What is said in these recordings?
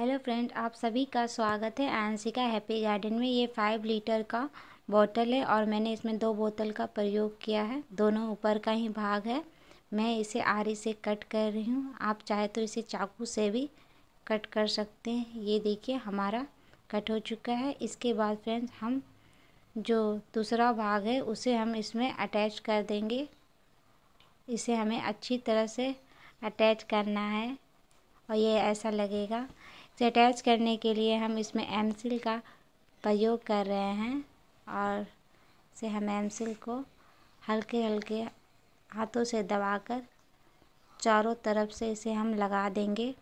hello friend आप सभी का स्वागत है आंसिका हैप्पी गार्डन में ये फाइव लीटर का बोतल है और मैंने इसमें दो बोतल का प्रयोग किया है दोनों ऊपर का ही भाग है मैं इसे आरी से कट कर रही हूँ आप चाहे तो इसे चाकू से भी कट कर सकते हैं ये देखिए हमारा कट हो चुका है इसके बाद फ्रेंड्स हम जो दूसरा भाग है उसे हम इसमें अटैच कर देंगे इसे हमें अच्छी तरह से अटैच करना है और ये ऐसा लगेगा से अटैच करने के लिए हम इसमें एम सिल का प्रयोग कर रहे हैं और से हम एम सिल को हल्के हल्के हाथों से दबाकर चारों तरफ से इसे हम लगा देंगे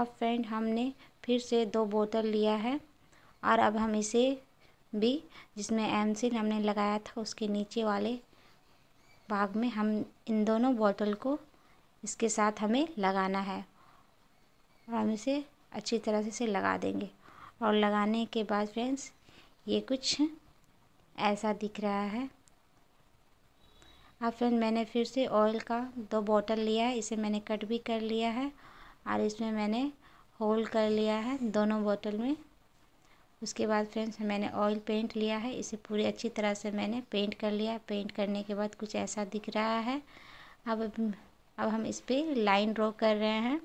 अब फ्रेंड हमने फिर से दो बोतल लिया है और अब हम इसे भी जिसमें एम सिल हमने लगाया था उसके नीचे वाले भाग में हम इन दोनों बोतल को इसके साथ हमें लगाना है और हम इसे अच्छी तरह से इसे लगा देंगे और लगाने के बाद फ्रेंड्स ये कुछ ऐसा दिख रहा है अब फ्रेंड मैंने फिर से ऑयल का दो बोतल लिया है इसे मैंने कट भी कर लिया है और इसमें मैंने होल कर लिया है दोनों बोतल में उसके बाद फ्रेंड्स मैंने ऑयल पेंट लिया है इसे पूरी अच्छी तरह से मैंने पेंट कर लिया पेंट करने के बाद कुछ ऐसा दिख रहा है अब अब हम इस पर लाइन ड्रॉ कर रहे हैं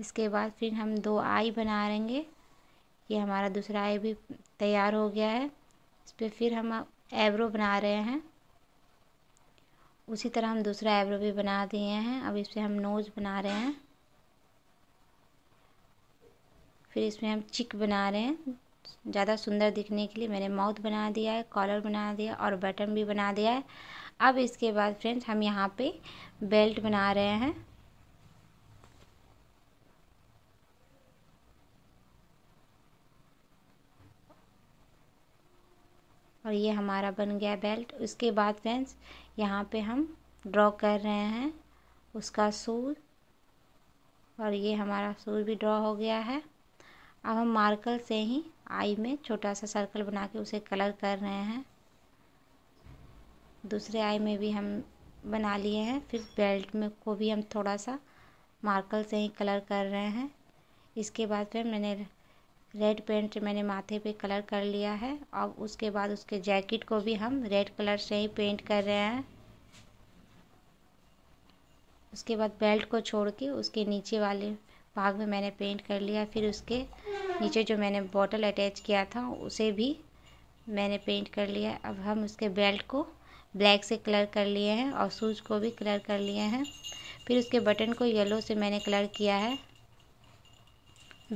इसके बाद फिर हम दो आई बना लेंगे ये हमारा दूसरा आई भी तैयार हो गया है इस पर फिर हम एब्रो बना रहे हैं उसी तरह हम दूसरा एब्रो भी बना दिए हैं अब इस पर हम नोज़ बना रहे हैं फिर इसमें हम चिक बना रहे हैं ज़्यादा सुंदर दिखने के लिए मैंने माउथ बना दिया है कॉलर बना दिया और बटन भी बना दिया है अब इसके बाद फ्रेंड्स हम यहाँ पे बेल्ट बना रहे हैं और ये हमारा बन गया बेल्ट उसके बाद फ्रेंड्स यहाँ पे हम ड्रॉ कर रहे हैं उसका सूर और ये हमारा सूर भी ड्रॉ हो गया है अब हम मार्कर से ही आई में छोटा सा सर्कल बना के उसे कलर कर रहे हैं दूसरे आई में भी हम बना लिए हैं फिर बेल्ट में को भी हम थोड़ा सा मार्कर से ही कलर कर रहे हैं इसके बाद फिर मैंने रेड पेंट से मैंने माथे पे कलर कर लिया है अब उसके बाद उसके जैकेट को भी हम रेड कलर से ही पेंट कर रहे हैं उसके बाद बेल्ट को छोड़ के उसके नीचे वाले भाग में मैंने पेंट कर लिया फिर उसके नीचे जो मैंने बॉटल अटैच किया था उसे भी मैंने पेंट कर लिया अब हम उसके बेल्ट को ब्लैक से कलर कर लिए हैं और शूज़ को भी कलर कर लिए हैं फिर उसके बटन को येलो से मैंने कलर किया है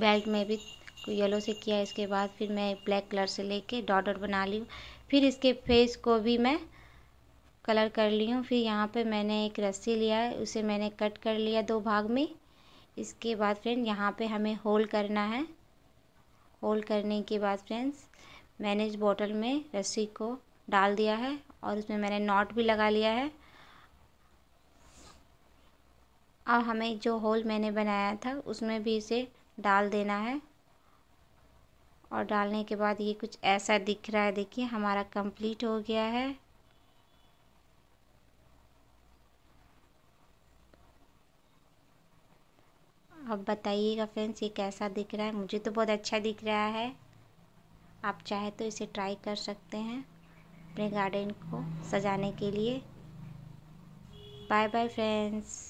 बेल्ट में भी को येलो से किया इसके बाद फिर मैं ब्लैक कलर से लेके डॉट डॉट बना ली फिर इसके फेस को भी मैं कलर कर ली हूँ फिर यहाँ पे मैंने एक रस्सी लिया है उसे मैंने कट कर लिया दो भाग में इसके बाद फ्रेंड यहाँ पे हमें होल करना है होल करने के बाद फ्रेंड्स मैंने इस बॉटल में रस्सी को डाल दिया है और उसमें मैंने नॉट भी लगा लिया है अब हमें जो होल मैंने बनाया था उसमें भी इसे डाल देना है और डालने के बाद ये कुछ ऐसा दिख रहा है देखिए हमारा कंप्लीट हो गया है अब बताइएगा फ्रेंड्स ये कैसा दिख रहा है मुझे तो बहुत अच्छा दिख रहा है आप चाहे तो इसे ट्राई कर सकते हैं अपने गार्डन को सजाने के लिए बाय बाय फ्रेंड्स